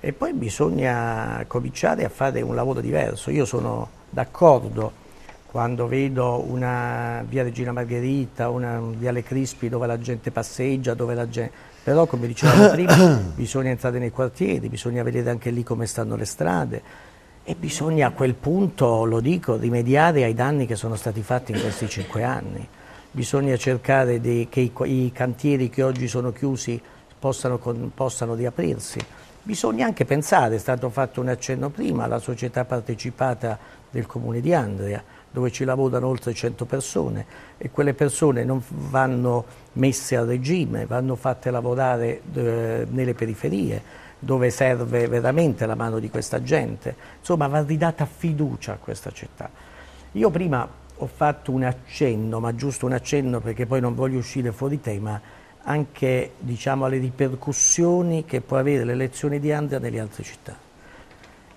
e poi bisogna cominciare a fare un lavoro diverso, io sono d'accordo. Quando vedo una via Regina Margherita, una via Le Crispi dove la gente passeggia, dove la gente... Però come dicevamo prima bisogna entrare nei quartieri, bisogna vedere anche lì come stanno le strade e bisogna a quel punto, lo dico, rimediare ai danni che sono stati fatti in questi cinque anni. Bisogna cercare di, che i, i, cantieri che oggi sono chiusi possano, con, possano riaprirsi. Bisogna anche pensare, è stato fatto un accenno prima, alla società partecipata del comune di Andria, dove ci lavorano oltre 100 persone e quelle persone non vanno messe a regime, vanno fatte lavorare eh, nelle periferie dove serve veramente la mano di questa gente, insomma va ridata fiducia a questa città. Io prima ho fatto un accenno, ma giusto un accenno perché poi non voglio uscire fuori tema, anche diciamo, alle ripercussioni che può avere l'elezione di Andria nelle altre città.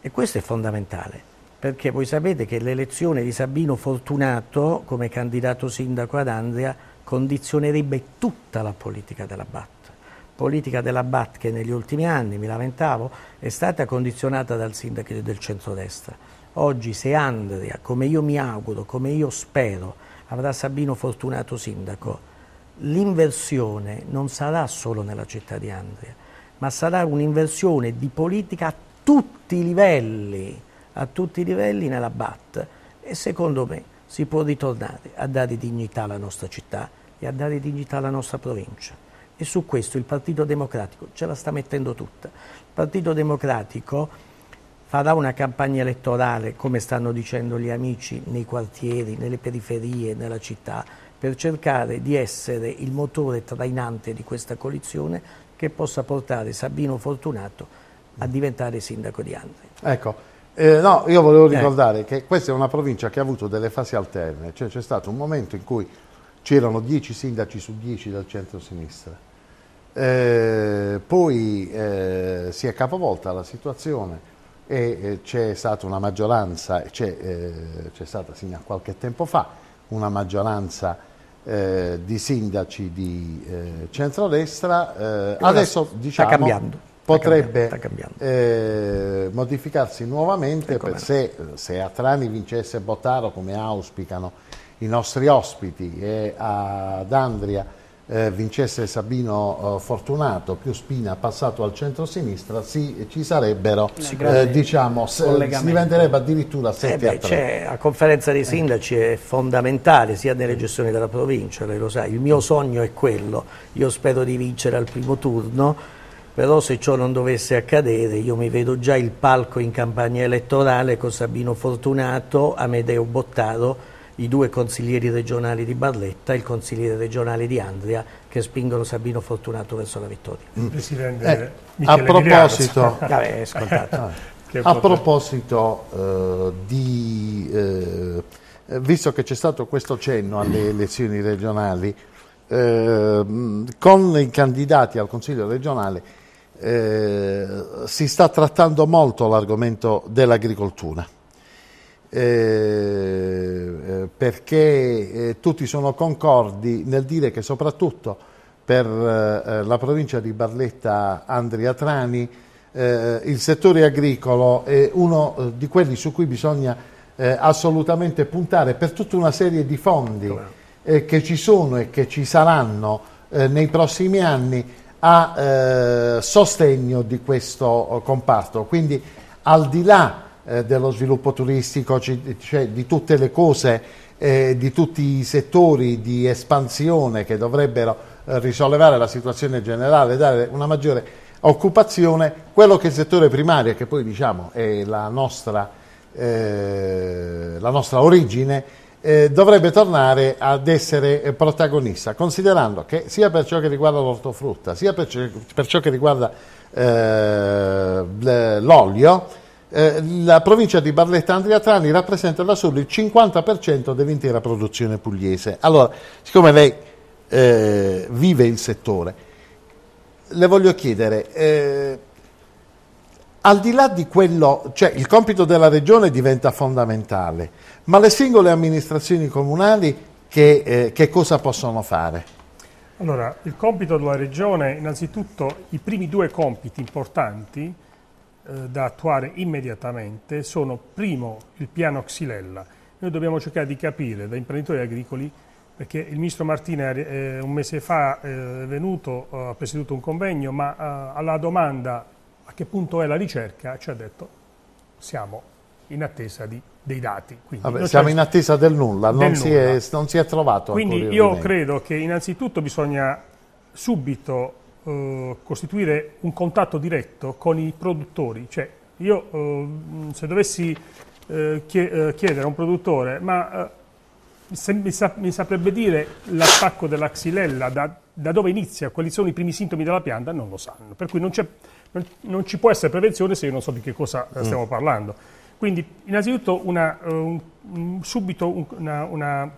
E questo è fondamentale perché voi sapete che l'elezione di Sabino Fortunato come candidato sindaco ad Andria condizionerebbe tutta la politica della BAT politica della BAT che negli ultimi anni, mi lamentavo, è stata condizionata dal sindaco del centrodestra. Oggi se Andria, come io mi auguro, come io spero, avrà Sabino Fortunato sindaco, l'inversione non sarà solo nella città di Andria, ma sarà un'inversione di politica a tutti i livelli, a tutti i livelli nella BAT e secondo me si può ritornare a dare dignità alla nostra città e a dare dignità alla nostra provincia. E su questo il Partito Democratico ce la sta mettendo tutta. Il Partito Democratico farà una campagna elettorale, come stanno dicendo gli amici, nei quartieri, nelle periferie, nella città, per cercare di essere il motore trainante di questa coalizione che possa portare Sabino Fortunato a diventare sindaco di Andri. Ecco. Eh, no, io volevo eh. ricordare eh. che questa è una provincia che ha avuto delle fasi alterne, cioè c'è stato un momento in cui c'erano 10 sindaci su 10 del centro-sinistra, eh, poi eh, si è capovolta la situazione e eh, c'è stata una maggioranza, c'è, stata fino a qualche tempo fa una maggioranza di sindaci di centrodestra, adesso diciamo... Sta cambiando potrebbe cambiando, cambiando. Eh, modificarsi nuovamente ecco se, se, a Trani vincesse Bottaro come auspicano i nostri ospiti e ad Andria eh, vincesse Sabino eh, Fortunato più Spina passato al centro-sinistra si, ci sarebbero eh, diciamo si diventerebbe addirittura 7 eh beh, a conferenza dei eh. sindaci è fondamentale sia nelle gestioni della provincia lei lo sa, il mio sogno è quello io spero di vincere al primo turno però se ciò non dovesse accadere io mi vedo già il palco in campagna elettorale con Sabino Fortunato, Amedeo Bottaro, i due consiglieri regionali di Barletta e il consigliere regionale di Andria che spingono Sabino Fortunato verso la vittoria. Mm. Presidente, eh, a proposito, vabbè, ah, a proposito eh, di, eh, visto che c'è stato questo cenno alle elezioni regionali, eh, mm, con i candidati al Consiglio regionale eh, si sta trattando molto l'argomento dell'agricoltura. Eh, eh perché eh, tutti sono concordi nel dire che soprattutto per eh, la provincia di Barletta Andria Trani il settore agricolo è uno di quelli su cui bisogna assolutamente puntare per tutta una serie di fondi che ci sono e che ci saranno nei prossimi anni a eh, sostegno di questo eh, comparto. Quindi al di là eh, dello sviluppo turistico, cioè, di tutte le cose, eh, di tutti i settori di espansione che dovrebbero eh, risollevare la situazione generale e dare una maggiore occupazione, quello che è il settore primario, che poi diciamo è la nostra, eh, la nostra origine, eh, dovrebbe tornare ad essere eh, protagonista, considerando che sia per ciò che riguarda l'ortofrutta, sia per, per ciò che riguarda eh, l'olio, eh, la provincia di Barletta Andria rappresenta da solo il 50% dell'intera produzione pugliese. Allora, siccome lei eh, vive il settore, le voglio chiedere eh, al di là di quello, cioè il compito della regione diventa fondamentale, ma le singole amministrazioni comunali che, eh, che cosa possono fare? Allora, il compito della regione, innanzitutto i primi due compiti importanti eh, da attuare immediatamente sono, primo, il piano Xylella. Noi dobbiamo cercare di capire da imprenditori agricoli, perché il ministro Martina eh, un mese fa eh, è venuto, ha presieduto un convegno, ma eh, alla domanda a che punto è la ricerca, ci ha detto siamo in attesa di, dei dati. Vabbè, siamo in attesa del nulla, del non, nulla. Si è, non, Si è, trovato Quindi io credo che innanzitutto bisogna subito eh, costituire un contatto diretto con i produttori. Cioè, io eh, se dovessi eh, eh chiedere a un produttore, ma eh, mi, sa, mi, saprebbe dire l'attacco della xylella, da, da, dove inizia, quali sono i primi sintomi della pianta, non lo sanno. Per cui non c'è non, non ci può essere prevenzione se io non so di che cosa eh, mm. stiamo parlando. Quindi innanzitutto una, eh, un, subito una, una,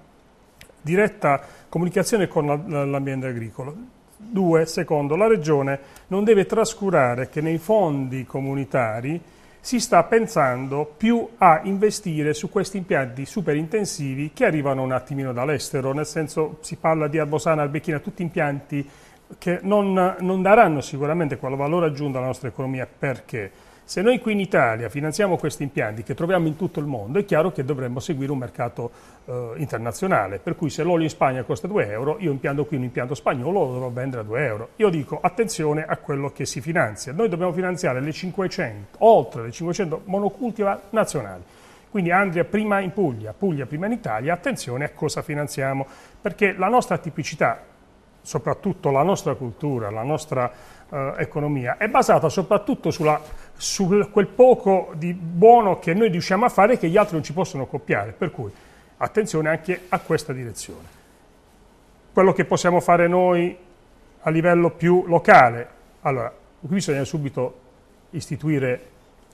diretta comunicazione con l'ambiente agricolo. Due, secondo, la Regione non deve trascurare che nei fondi comunitari si sta pensando più a investire su questi impianti superintensivi che arrivano un attimino dall'estero, nel senso si parla di Arbosana, Arbecchina, tutti impianti che non, non daranno sicuramente quel valore aggiunto alla nostra economia perché se noi qui in Italia finanziamo questi impianti che troviamo in tutto il mondo, è chiaro che dovremmo seguire un mercato eh, internazionale, per cui se l'olio in Spagna costa 2 euro, io impianto qui un impianto spagnolo lo dovrò vendere a 2 euro. Io dico attenzione a quello che si finanzia. Noi dobbiamo finanziare le 500, oltre le 500 monocultiva nazionali. Quindi Andria prima in Puglia, Puglia prima in Italia, attenzione a cosa finanziamo, perché la nostra tipicità soprattutto la nostra cultura, la nostra eh, economia, è basata soprattutto sulla, su quel poco di buono che noi riusciamo a fare e che gli altri non ci possono copiare. Per cui attenzione anche a questa direzione. Quello che possiamo fare noi a livello più locale, allora qui bisogna subito istituire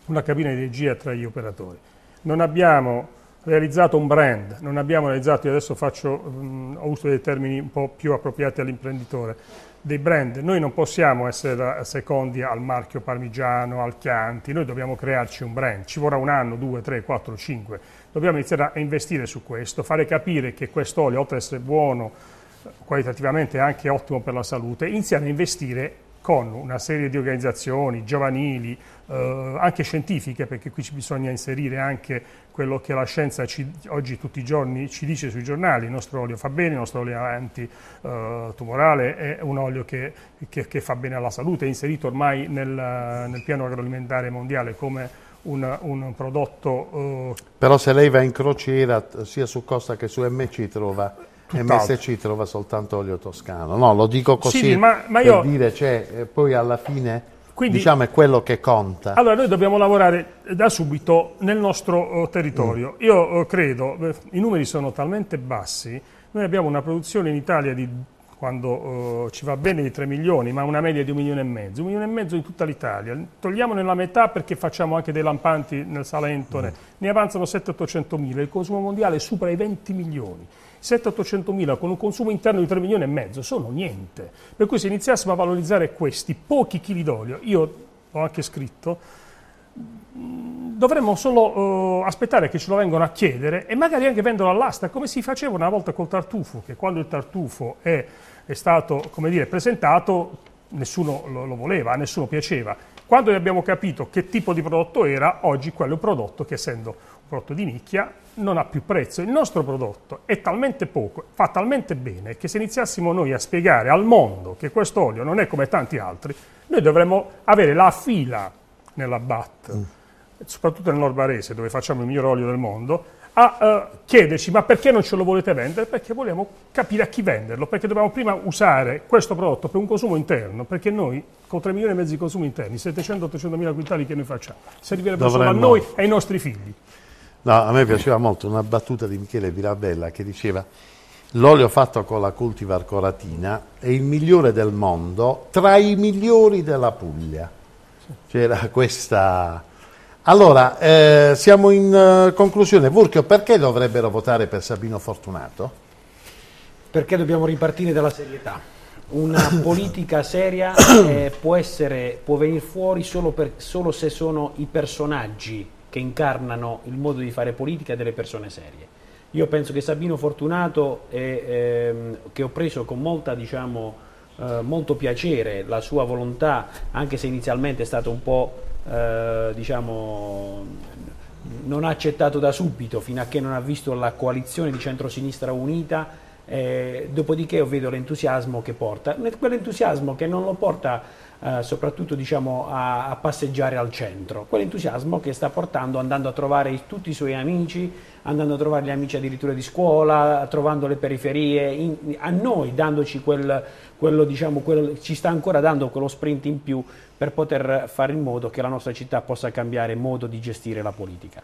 una cabina di regia tra gli operatori. Non abbiamo realizzato un brand, non abbiamo realizzato, io adesso faccio, mh, mm, ho uso dei termini un po' più appropriati all'imprenditore, dei brand, noi non possiamo essere secondi al marchio parmigiano, al Chianti, noi dobbiamo crearci un brand, ci vorrà un anno, due, tre, quattro, cinque, dobbiamo iniziare a investire su questo, fare capire che quest'olio, oltre ad essere buono, qualitativamente è anche ottimo per la salute, iniziare a investire con una serie di organizzazioni giovanili, eh, anche scientifiche, perché qui bisogna inserire anche quello che la scienza ci, oggi tutti i giorni ci dice sui giornali, il nostro olio fa bene, il nostro olio antitumorale eh, è un olio che, che, che, fa bene alla salute, è inserito ormai nel, nel piano agroalimentare mondiale come un, un, prodotto... Eh. Però se lei va in crociera sia su Costa che su MC trova Tutt'altro. MSC trova soltanto olio toscano. No, lo dico così sì, ma, ma io... per dire, cioè, eh, poi alla fine... Quindi, diciamo è quello che conta. Allora noi dobbiamo lavorare da subito nel nostro eh, territorio. Mm. Io eh, credo, i numeri sono talmente bassi, noi abbiamo una produzione in Italia di quando uh, ci va bene di 3 milioni, ma una media di un milione e mezzo, un milione e mezzo in tutta l'Italia. Togliamo nella metà perché facciamo anche dei lampanti nel Salento, mm. ne avanzano 7-800 mila, il consumo mondiale supera i 20 milioni. 700-800.000 con un consumo interno di 3 milioni e mezzo sono niente. Per cui se iniziassimo a valorizzare questi pochi chili d'olio, io ho anche scritto, mm, dovremmo solo uh, aspettare che ce lo vengano a chiedere e magari anche venderlo all'asta, come si faceva una volta col tartufo, che quando il tartufo è, è stato dire, presentato nessuno lo, lo voleva, a nessuno piaceva. Quando abbiamo capito che tipo di prodotto era, oggi quello è un prodotto che essendo prodotto di nicchia, non ha più prezzo. Il nostro prodotto è talmente poco, fa talmente bene, che se iniziassimo noi a spiegare al mondo che questo olio non è come tanti altri, noi dovremmo avere la fila nella BAT, mm. soprattutto nel nord barese, dove facciamo il miglior olio del mondo, a uh, chiederci ma perché non ce lo volete vendere? Perché vogliamo capire a chi venderlo, perché dobbiamo prima usare questo prodotto per un consumo interno, perché noi con 3 milioni e mezzo di consumi interni, 700-800 mila quintali che noi facciamo, servirebbe solo a noi e ai nostri figli. No, a me piaceva molto una battuta di Michele Virabella che diceva l'olio fatto con la cultivar coratina è il migliore del mondo tra i migliori della Puglia. C'era questa... Allora, eh, siamo in uh, conclusione. Vurchio, perché dovrebbero votare per Sabino Fortunato? Perché dobbiamo ripartire dalla serietà. Una politica seria eh, può, essere, può venire fuori solo, per, solo se sono i personaggi che incarnano il modo di fare politica delle persone serie. Io penso che Sabino Fortunato, è, ehm, che ho preso con molta, diciamo, eh, molto piacere la sua volontà, anche se inizialmente è stato un po', eh, diciamo, non ha accettato da subito, fino a che non ha visto la coalizione di centrosinistra unita, eh, dopodiché io vedo l'entusiasmo che porta, quell'entusiasmo che non lo porta eh, soprattutto diciamo, a, a, passeggiare al centro. Quell'entusiasmo che sta portando andando a trovare tutti i suoi amici, andando a trovare gli amici addirittura di scuola, trovando le periferie, in, a noi dandoci quel, quello, diciamo, quello, ci sta ancora dando quello sprint in più per poter fare in modo che la nostra città possa cambiare modo di gestire la politica.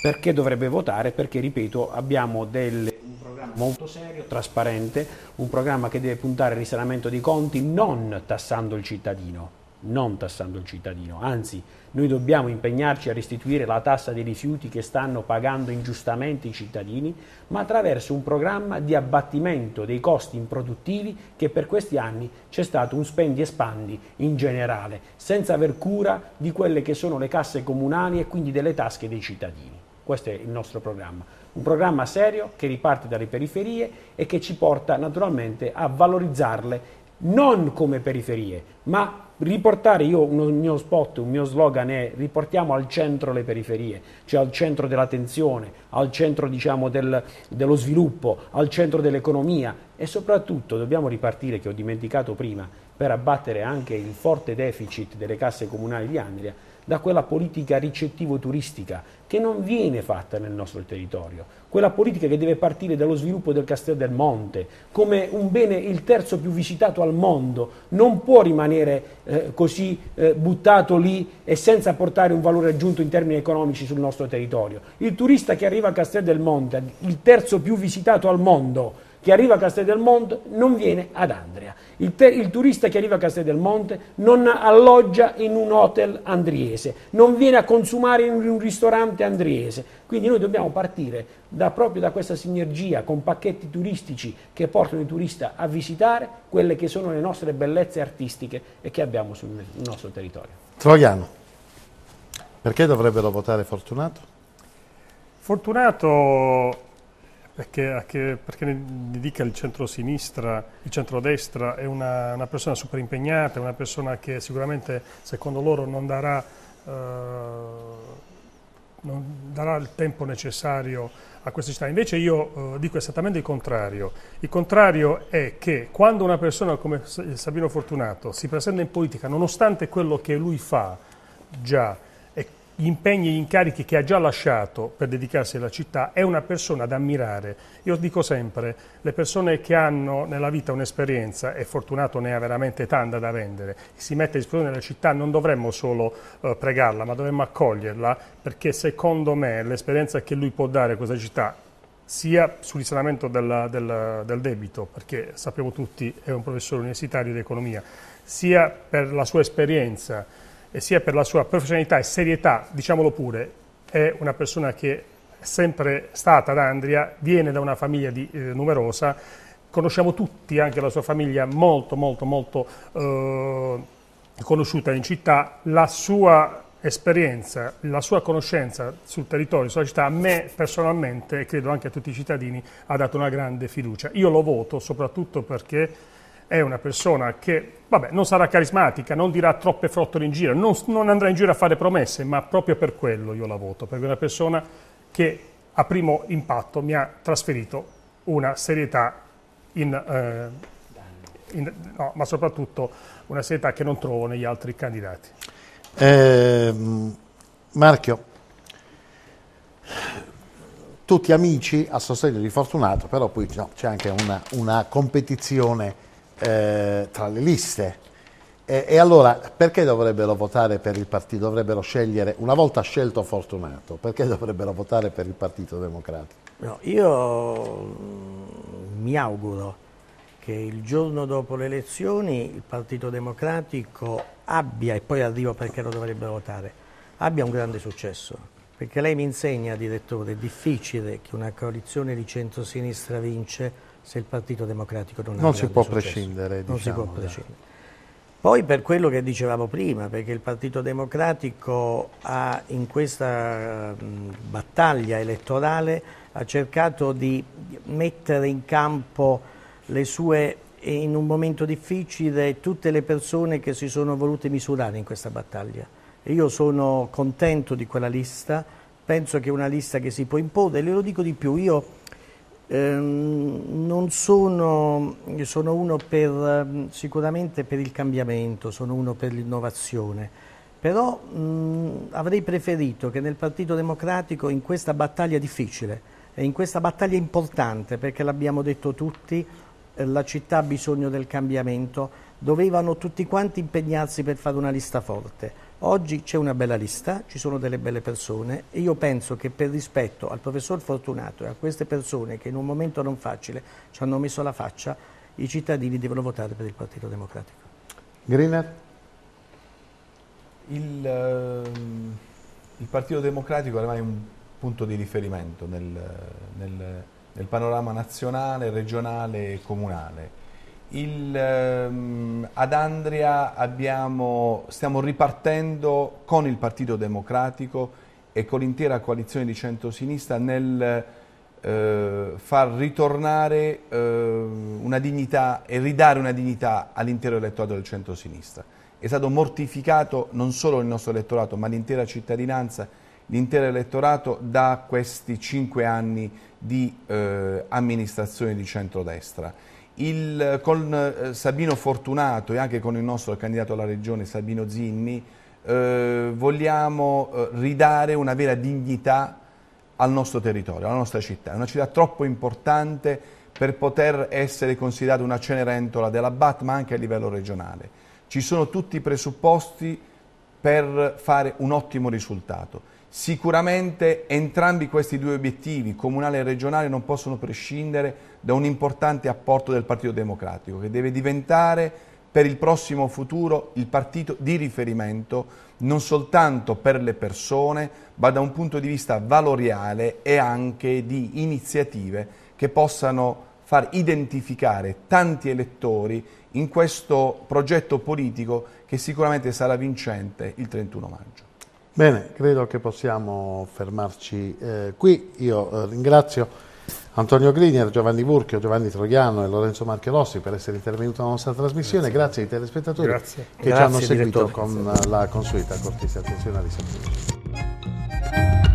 Perché dovrebbe votare? Perché, ripeto, abbiamo delle programma molto serio, trasparente, un programma che deve puntare al risanamento dei conti non tassando il cittadino, non tassando il cittadino, anzi noi dobbiamo impegnarci a restituire la tassa dei rifiuti che stanno pagando ingiustamente i cittadini, ma attraverso un programma di abbattimento dei costi improduttivi che per questi anni c'è stato un spendi e spandi in generale, senza aver cura di quelle che sono le casse comunali e quindi delle tasche dei cittadini. Questo è il nostro programma. Un programma serio che riparte dalle periferie e che ci porta naturalmente a valorizzarle non come periferie, ma riportare, io un mio spot, un mio slogan è riportiamo al centro le periferie, cioè al centro dell'attenzione, al centro diciamo, del, dello sviluppo, al centro dell'economia e soprattutto dobbiamo ripartire, che ho dimenticato prima, per abbattere anche il forte deficit delle casse comunali di Andria, da quella politica ricettivo-turistica che non viene fatta nel nostro territorio, quella politica che deve partire dallo sviluppo del Castel del Monte, come un bene il terzo più visitato al mondo, non può rimanere eh, così eh, buttato lì e senza portare un valore aggiunto in termini economici sul nostro territorio. Il turista che arriva a Castel del Monte, il terzo più visitato al mondo, che arriva a Castel del Monte, non viene ad Andrea. Il, te, il turista che arriva a Castel del Monte non alloggia in un hotel andriese, non viene a consumare in un ristorante andriese. Quindi noi dobbiamo partire da, proprio da questa sinergia con pacchetti turistici che portano il turista a visitare quelle che sono le nostre bellezze artistiche e che abbiamo sul nostro territorio. Troiano. Perché dovrebbero votare Fortunato? Fortunato perché, perché ne dica il centro-sinistra, il centro-destra è una, una persona super impegnata, una persona che sicuramente secondo loro non darà, eh, non darà il tempo necessario a questa città. Invece io eh, dico esattamente il contrario. Il contrario è che quando una persona come Sabino Fortunato si presenta in politica, nonostante quello che lui fa già, gli impegni e gli incarichi che ha già lasciato per dedicarsi alla città, è una persona da ammirare. Io dico sempre, le persone che hanno nella vita un'esperienza, e Fortunato ne ha veramente tanta da vendere, si mette a disposizione della città, non dovremmo solo eh, pregarla, ma dovremmo accoglierla, perché secondo me l'esperienza che lui può dare a questa città, sia sul risanamento del, del, del debito, perché sappiamo tutti è un professore universitario di economia, sia per la sua esperienza, e sia per la sua professionalità e serietà, diciamolo pure, è una persona che è sempre stata ad Andria, viene da una famiglia di, eh, numerosa, conosciamo tutti anche la sua famiglia molto molto molto eh, conosciuta in città, la sua esperienza, la sua conoscenza sul territorio, sulla città, a me personalmente e credo anche a tutti i cittadini ha dato una grande fiducia. Io lo voto soprattutto perché è una persona che, vabbè, non sarà carismatica, non dirà troppe frottole in giro, non, non andrà in giro a fare promesse, ma proprio per quello io la voto, perché è una persona che a primo impatto mi ha trasferito una serietà in, eh, in, no, ma soprattutto una serietà che non trovo negli altri candidati. Eh, Marchio, tutti amici a sostegno di Fortunato, però poi no, c'è anche una, una competizione eh, tra le liste. E, e, allora perché dovrebbero votare per il partito? Dovrebbero scegliere, una volta scelto Fortunato, perché dovrebbero votare per il Partito Democratico? No, io mm, mi auguro che il giorno dopo le elezioni il Partito Democratico abbia, e poi arrivo perché lo dovrebbero votare, abbia un grande successo. Perché lei mi insegna, direttore, è difficile che una coalizione di centrosinistra vince se il Partito Democratico non, ha non si può successo. prescindere. Diciamo, non si può diciamo, prescindere. Poi per quello che dicevamo prima, perché il Partito Democratico ha in questa battaglia elettorale ha cercato di mettere in campo le sue in un momento difficile tutte le persone che si sono volute misurare in questa battaglia. Io sono contento di quella lista, penso che è una lista che si può imporre, le lo dico di più, io Ehm, non sono, sono uno per, sicuramente per il cambiamento, sono uno per l'innovazione, però mh, avrei preferito che nel Partito Democratico in questa battaglia difficile e in questa battaglia importante, perché l'abbiamo detto tutti, eh, la città ha bisogno del cambiamento, dovevano tutti quanti impegnarsi per fare una lista forte Oggi c'è una bella lista, ci sono delle belle persone e io penso che per rispetto al professor Fortunato e a queste persone che in un momento non facile ci hanno messo la faccia, i cittadini devono votare per il Partito Democratico. Greener? Il, ehm, il Partito Democratico è ormai un punto di riferimento nel, nel, nel panorama nazionale, regionale e comunale il, ehm, ad Andria abbiamo, stiamo ripartendo con il Partito Democratico e con l'intera coalizione di centrosinistra nel eh, far ritornare eh, una dignità e ridare una dignità all'intero elettorato del centrosinistra. È stato mortificato non solo il nostro elettorato ma l'intera cittadinanza, l'intero elettorato da questi cinque anni di eh, amministrazione di centrodestra il, con eh, Sabino Fortunato e anche con il nostro candidato alla regione Sabino Zinni eh, vogliamo eh, ridare una vera dignità al nostro territorio, alla nostra città. È una città troppo importante per poter essere considerata una cenerentola della BAT ma anche a livello regionale. Ci sono tutti i presupposti per fare un ottimo risultato. Sicuramente entrambi questi due obiettivi, comunale e regionale, non possono prescindere da un importante apporto del Partito Democratico, che deve diventare per il prossimo futuro il partito di riferimento non soltanto per le persone, ma da un punto di vista valoriale e anche di iniziative che possano far identificare tanti elettori in questo progetto politico che sicuramente sarà vincente il 31 maggio. Bene, credo che possiamo fermarci eh, qui. Io eh, ringrazio Antonio Grinier, Giovanni Burchio, Giovanni Troiano e Lorenzo Marchelossi per essere intervenuti alla nostra trasmissione. Grazie, grazie ai telespettatori grazie. che grazie, ci hanno seguito direttore. con la consueta cortese attenzione a risalire.